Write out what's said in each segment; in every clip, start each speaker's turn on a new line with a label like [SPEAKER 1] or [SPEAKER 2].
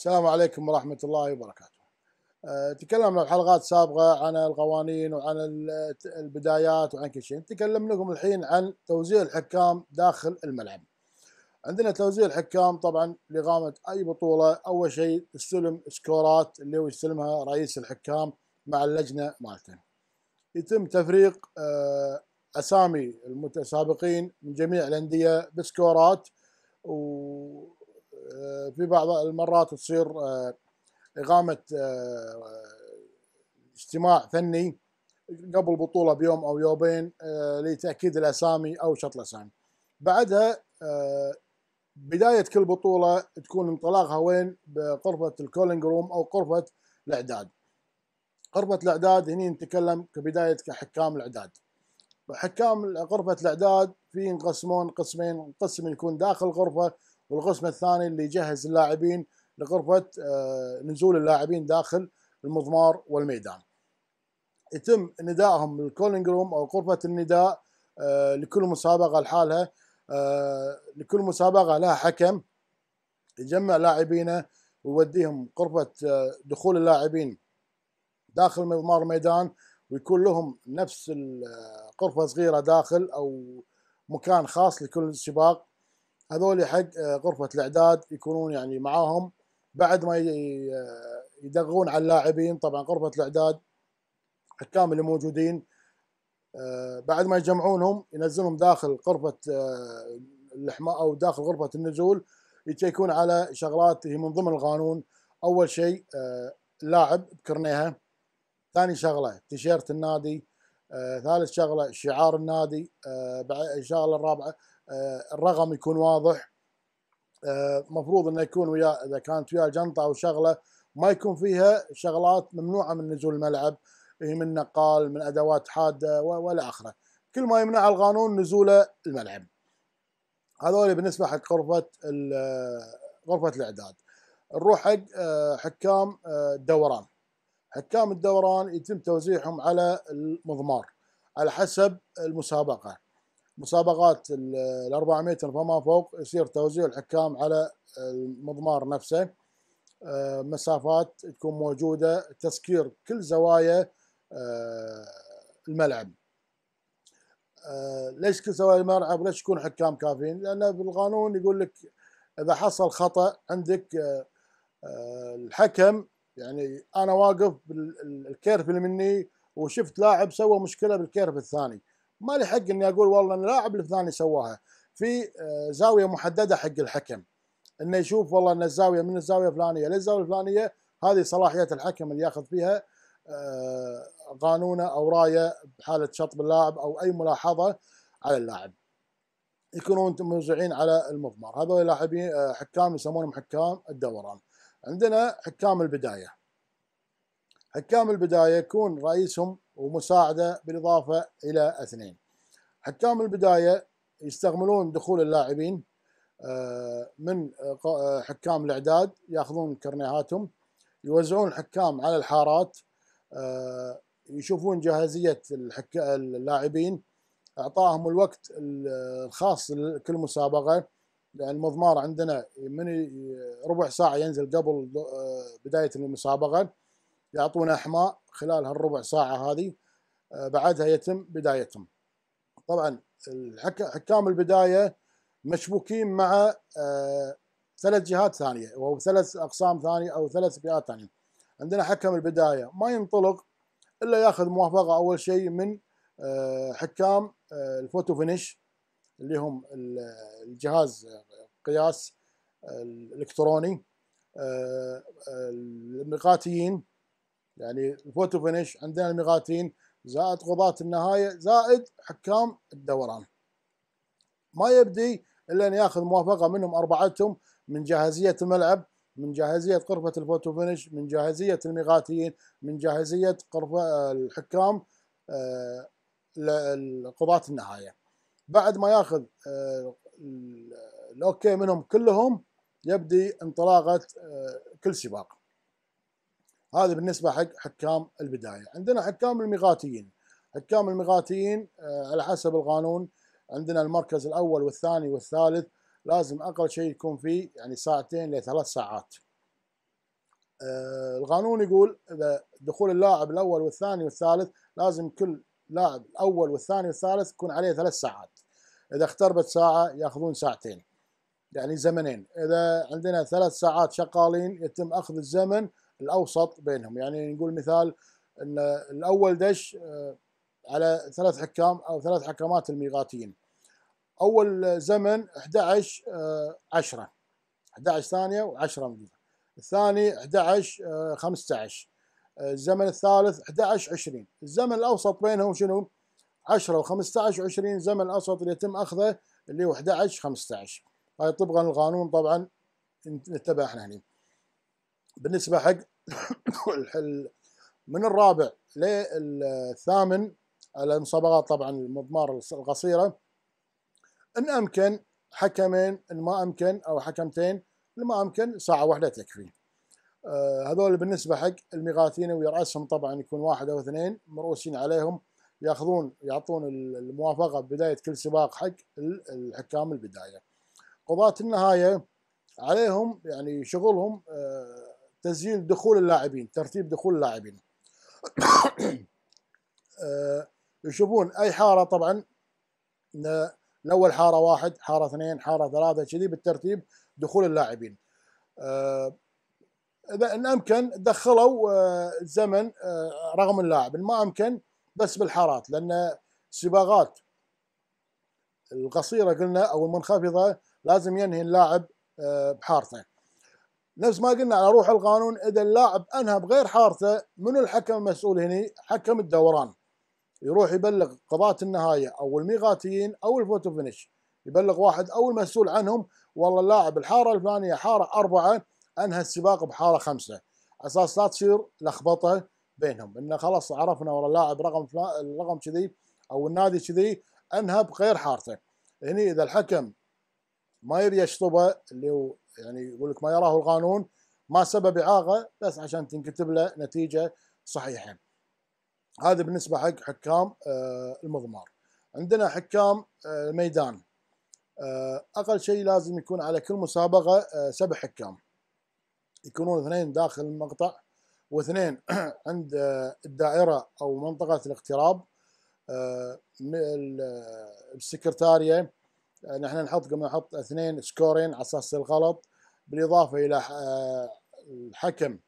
[SPEAKER 1] السلام عليكم ورحمة الله وبركاته آه، تكلمنا في حلقات سابقة عن القوانين وعن البدايات وعن كل شيء نتكلم لكم الحين عن توزيع الحكام داخل الملعب عندنا توزيع الحكام طبعا لإقامة أي بطولة أول شيء تستلم سكورات اللي هو يستلمها رئيس الحكام مع اللجنة مالته يتم تفريق آه، أسامي المتسابقين من جميع الأندية بسكورات و آه، في بعض المرات تصير آه، إقامة آه، اجتماع فني قبل بطولة بيوم أو يومين لتأكيد الأسامي أو شط الأسامي بعدها بداية كل بطولة تكون انطلاقها وين بغرفة الكولينج روم أو غرفة الإعداد غرفة الإعداد هني نتكلم كبداية كحكام الإعداد حكام غرفة الإعداد في ينقسمون قسمين قسم يكون داخل غرفة والقسم الثاني اللي يجهز اللاعبين لغرفة آه، نزول اللاعبين داخل المضمار والميدان يتم ندائهم من الكولينج روم أو غرفة النداء آه، لكل مسابقة لحالها آه، لكل مسابقة لها حكم يجمع لاعبينه ويوديهم غرفة دخول اللاعبين داخل مضمار الميدان ويكون لهم نفس الغرفة صغيرة داخل أو مكان خاص لكل سباق هذول حق آه، غرفه الاعداد يكونون يعني معاهم بعد ما آه، يدقون على اللاعبين طبعا غرفه الاعداد حكام اللي موجودين آه، بعد ما يجمعونهم ينزلهم داخل غرفه الحماء او داخل غرفه النزول يتشيكون على شغلات هي من ضمن القانون اول شيء اللاعب بكرنيها ثاني شغله تيشيرت النادي آه، ثالث شغله شعار النادي آه، الشغله الرابعه آه، الرقم يكون واضح مفروض انه يكون ويا اذا كانت ويا جنطه او شغله ما يكون فيها شغلات ممنوعه من نزول الملعب من نقال من ادوات حاده ولا اخره كل ما يمنع القانون نزوله الملعب هذول بالنسبه حق غرفه غرفه الاعداد نروح حق حكام الدوران حكام الدوران يتم توزيعهم على المضمار على حسب المسابقة مسابقات ال 400 فما فوق يصير توزيع الحكام على المضمار نفسه آه، مسافات تكون موجودة تسكير كل زوايا آه، الملعب آه، ليش كل زوايا الملعب ليش يكون حكام كافيين لأن بالقانون يقول لك إذا حصل خطأ عندك الحكم يعني انا واقف بالكيرف اللي مني وشفت لاعب سوى مشكله بالكيرف الثاني ما لي حق اني اقول والله ان اللاعب الفلاني سواها في آه، زاويه محدده حق الحكم انه يشوف والله ان الزاويه من الزاويه الفلانيه للزاويه الفلانيه هذه صلاحيه الحكم اللي ياخذ فيها آه، قانونه او رايه بحاله شطب اللاعب او اي ملاحظه على اللاعب يكونون موزعين على المضمار هذول لاعبين آه، حكام يسمونهم حكام الدوران عندنا حكام البداية حكام البداية يكون رئيسهم ومساعده بالإضافة إلى اثنين حكام البداية يستغلون دخول اللاعبين آه، من آه، حكام الإعداد ياخذون كرنيهاتهم يوزعون الحكام على الحارات آه، يشوفون جاهزية اللاعبين إعطائهم الوقت الخاص لكل مسابقة لان المضمار عندنا من ربع ساعه ينزل قبل آه، بدايه المسابقه يعطونا احماء خلال هالربع ساعه هذه آه، بعدها يتم بدايتهم طبعا حكام البدايه مشبوكين مع آه، ثلاث جهات ثانيه او ثلاث اقسام ثانيه او ثلاث فئات ثانيه عندنا حكم البدايه ما ينطلق الا ياخذ موافقه اول شيء من حكام الفوتو فينيش اللي هم الجهاز قياس الالكتروني آه، المغاتيين يعني الفوتو فينيش عندنا المغاتيين زائد قضاة النهاية زائد حكام الدوران ما يبدي الا ان ياخذ موافقة منهم اربعتهم من جاهزية الملعب من جاهزية غرفة الفوتو فينيش من جاهزية المغاتيين من جاهزية غرفة الحكام آه، قضاة النهاية بعد ما ياخذ آه، الاوكي منهم كلهم يبدي انطلاقه آه، كل سباق هذا بالنسبه حق حكام البدايه عندنا حكام الميقاتيين حكام الميقاتيين آه، على حسب القانون عندنا المركز الاول والثاني والثالث لازم اقل شيء يكون فيه يعني ساعتين لثلاث ساعات القانون يقول اذا دخول اللاعب الاول والثاني والثالث لازم كل لاعب الاول والثاني والثالث يكون عليه ثلاث ساعات اذا اختربت ساعه ياخذون ساعتين يعني زمنين اذا عندنا ثلاث ساعات شغالين يتم اخذ الزمن الاوسط بينهم يعني نقول مثال ان الاول دش آه، على ثلاث حكام او ثلاث حكامات الميقاتيين اول زمن 11 10 11 ثانيه و10 دقيقه الثاني 11 15 آه، آه، الزمن الثالث 11 20 الزمن الاوسط بينهم شنو 10 و15 و20 زمن الأوسط اللي يتم أخذه اللي هو 11 15 هاي طبقا القانون طبعا نتبع احنا هنا بالنسبة حق من الرابع للثامن المسابقات طبعا المضمار القصيرة إن أمكن حكمين إن ما أمكن أو حكمتين إن ما أمكن ساعة واحدة تكفي آه، هذول بالنسبة حق الميغاثين ويرأسهم طبعا يكون واحد أو اثنين مرؤوسين عليهم ياخذون يعطون الموافقه ببدايه كل سباق حق الحكام البدايه قضاة النهايه عليهم يعني شغلهم آه، تسجيل دخول اللاعبين ترتيب دخول اللاعبين آه، يشوفون اي حاره طبعا الاول حاره واحد حاره اثنين حاره ثلاثه كذي بالترتيب دخول اللاعبين آه، اذا ان امكن دخلوا زمن رقم اللاعب ان ما امكن بس بالحارات لان سباقات القصيره قلنا او المنخفضه لازم ينهي اللاعب آه، بحارته نفس ما قلنا على روح القانون اذا اللاعب انهى بغير حارته من الحكم المسؤول هني حكم الدوران يروح يبلغ قضاة النهاية أو الميغاتيين أو الفوتو فينش يبلغ واحد أو المسؤول عنهم والله اللاعب الحارة الفلانية حارة أربعة أنهى السباق بحارة خمسة أساس لا تصير لخبطة بينهم انه خلاص عرفنا والله اللاعب رقم الرقم كذي او النادي كذي انهى بغير حارته هني اذا الحكم ما يبي يشطبه اللي هو يعني يقول لك ما يراه القانون ما سبب اعاقه بس عشان تنكتب له نتيجه صحيحه هذا بالنسبه حق حكام آه، المضمار عندنا حكام آه، الميدان آه، اقل شيء لازم يكون على كل مسابقه سبع حكام يكونون اثنين داخل المقطع واثنين عند الدائرة أو منطقة الاقتراب آه، آه، السكرتارية نحن نحط قبل نحط اثنين سكورين على أساس الغلط بالإضافة إلى آه، الحكم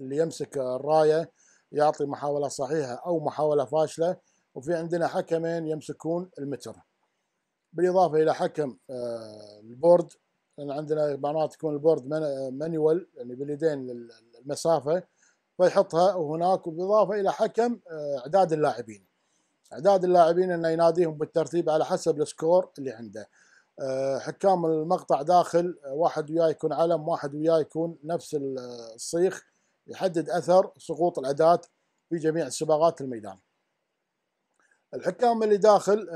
[SPEAKER 1] اللي يمسك الراية يعطي محاولة صحيحة أو محاولة فاشلة وفي عندنا حكمين يمسكون المتر بالإضافة إلى حكم البورد لان عندنا مرات يكون البورد مانيوال يعني باليدين المسافه فيحطها هناك وبالاضافه الى حكم آه، اعداد اللاعبين اعداد اللاعبين انه يناديهم بالترتيب على حسب السكور اللي عنده آه، حكام المقطع داخل آه، واحد وياه يكون علم واحد وياه يكون نفس الصيخ يحدد اثر سقوط الاداه في جميع سباقات الميدان الحكام اللي داخل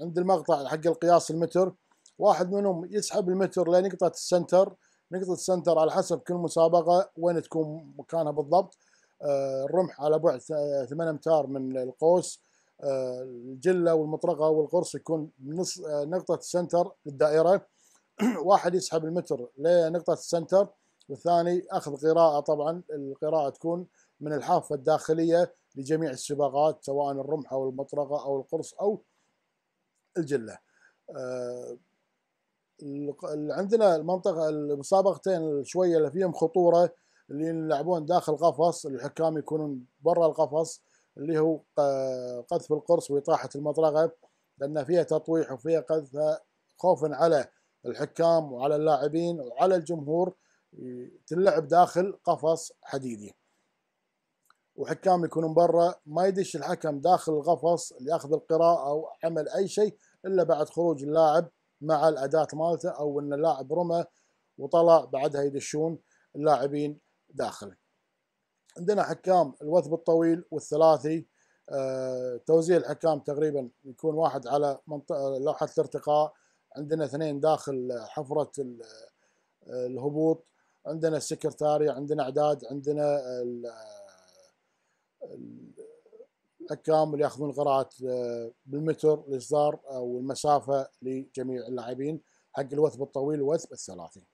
[SPEAKER 1] عند المقطع حق القياس المتر واحد منهم يسحب المتر لنقطة السنتر نقطة السنتر على حسب كل مسابقة وين تكون مكانها بالضبط آه، الرمح على بعد 8 امتار من القوس آه، الجلة والمطرقة والقرص يكون نص آه، نقطة السنتر للدائرة واحد يسحب المتر لنقطة السنتر والثاني أخذ قراءة طبعا القراءة تكون من الحافة الداخلية لجميع السباقات سواء الرمح أو المطرقة أو القرص أو الجلة عندنا المنطقه المسابقتين شويه اللي فيهم خطوره اللي يلعبون داخل قفص الحكام يكونون برا القفص اللي هو قذف القرص واطاحه المطرقه لان فيها تطويح وفيها قذف خوفا على الحكام وعلى اللاعبين وعلى الجمهور تلعب داخل قفص حديدي وحكام يكونون برا ما يدش الحكم داخل القفص ياخذ القراءه او عمل اي شيء الا بعد خروج اللاعب مع الاداه مالته او ان اللاعب رمى وطلع بعدها يدشون اللاعبين داخل عندنا حكام الوثب الطويل والثلاثي آه توزيع الحكام تقريبا يكون واحد على منطقة لوحة الارتقاء عندنا اثنين داخل حفرة آه، الهبوط عندنا السكرتارية عندنا اعداد عندنا الحكام اللي ياخذون قراءات آه، بالمتر الاصدار آه، المسافه لجميع اللاعبين حق الوثب الطويل والوثب الثلاثي.